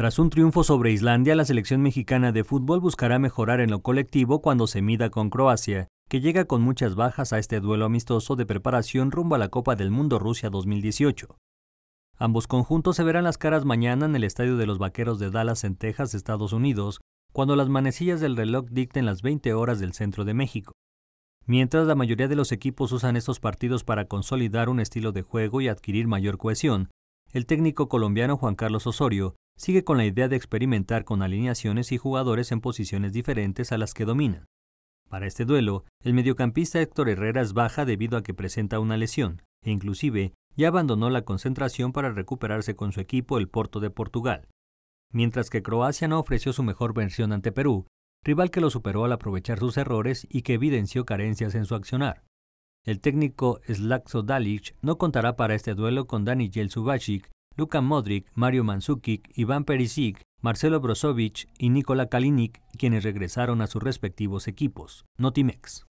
Tras un triunfo sobre Islandia, la selección mexicana de fútbol buscará mejorar en lo colectivo cuando se mida con Croacia, que llega con muchas bajas a este duelo amistoso de preparación rumbo a la Copa del Mundo Rusia 2018. Ambos conjuntos se verán las caras mañana en el estadio de los Vaqueros de Dallas en Texas, Estados Unidos, cuando las manecillas del reloj dicten las 20 horas del centro de México. Mientras la mayoría de los equipos usan estos partidos para consolidar un estilo de juego y adquirir mayor cohesión, el técnico colombiano Juan Carlos Osorio sigue con la idea de experimentar con alineaciones y jugadores en posiciones diferentes a las que dominan. Para este duelo, el mediocampista Héctor Herrera es baja debido a que presenta una lesión, e inclusive ya abandonó la concentración para recuperarse con su equipo el Porto de Portugal. Mientras que Croacia no ofreció su mejor versión ante Perú, rival que lo superó al aprovechar sus errores y que evidenció carencias en su accionar. El técnico Slakso Dalic no contará para este duelo con Daniel Subacic, Luka Modric, Mario Mandzukic, Iván Perisic, Marcelo Brozovic y Nikola Kalinic, quienes regresaron a sus respectivos equipos. Notimex.